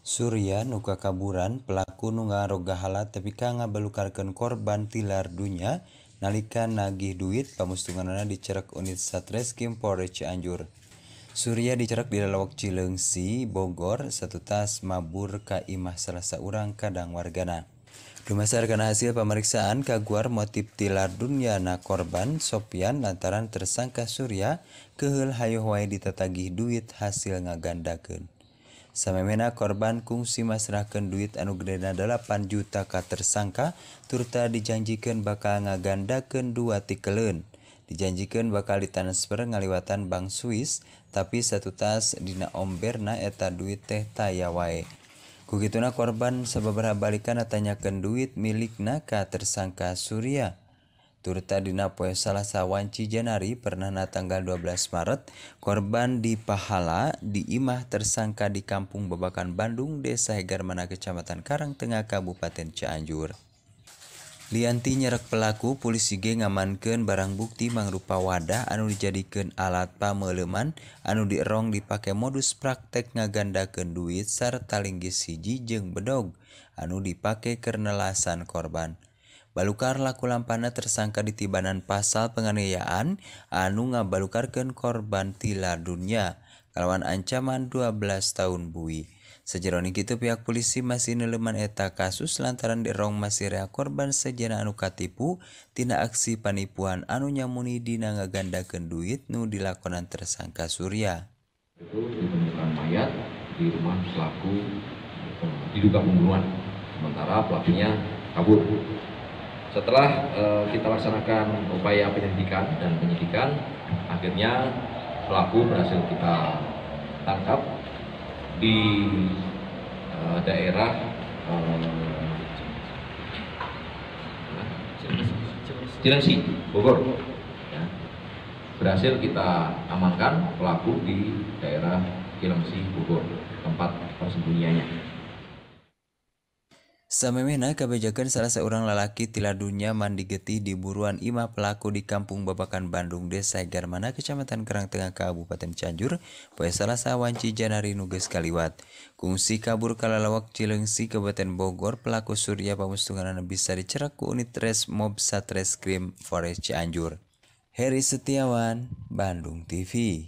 Surya nuka kaburan pelaku nungga rogahala tepika ngabelukarkan korban tilar dunya nalika nagih duit pamustunganana dicerak unit Satreskrim Polres Cianjur. Surya dicerak di lawak Cileungsi, Bogor, satu tas mabur ka imah salah seorang kadang wargana. Dumasarkan hasil pemeriksaan kaguar motif tilar nak korban Sopian lantaran tersangka Surya kehel hayuh ditatagih duit hasil ngagandakan. Samemena korban kungsi masrahkan duit anu gedena 8 juta ka tersangka turta dijanjikan bakal ngagandakan dua tikelen. Dijanjikan bakal ditransfer ngaliwatan Bank Swiss tapi satu tas dina omberna eta duit teh taya Kukituna Kugituna korban sebab balikan tanyakan duit milikna ka tersangka Surya. Turta dina poe Salasa wanci Janari pernah na tanggal 12 Maret, korban di Pahala di Imah tersangka di Kampung Babakan Bandung, Desa Hegarmana Kecamatan Karang Tengah Kabupaten Cianjur. Lianti nyerek pelaku polisi G ngamankan barang bukti mangrupa wadah anu dijadikan alat pameleman anu dierong dipakai modus praktek ngagandakan duit serta linggis hiji jeng bedog anu dipakai karena lasan korban. Balukar laku lampana tersangka ditibanan pasal penganiayaan anu ngabalukarkeun korban tila dunia kalawan ancaman 12 tahun bui. Sejeroni itu pihak polisi masih neleman eta kasus lantaran derong masih rea korban sejana anu katipu tina aksi panipuan anu nyamuni dina ngagandakeun duit nu dilakonan tersangka Surya. Itu ditemukan mayat di rumah selaku diduga pembunuhan sementara pelakunya kabur setelah eh, kita laksanakan upaya penyelidikan dan penyidikan, akhirnya pelaku berhasil kita tangkap di eh, daerah eh, Cilengsi, Bogor. Ya. Berhasil kita amankan pelaku di daerah Cilengsi, Bogor, tempat persembunyiannya. Samemena kebijakan salah seorang lelaki tiladunya mandi getih di buruan imah pelaku di kampung Babakan Bandung Desa Garmana Kecamatan Kerang Tengah Kabupaten Cianjur poe Salasa wanci Janari Nuges Kaliwat kungsi kabur kalalawak Cilengsi Kabupaten Bogor pelaku Surya Pamustunganan bisa dicerak ke unit res mob Satreskrim Forest Cianjur Heri Setiawan Bandung TV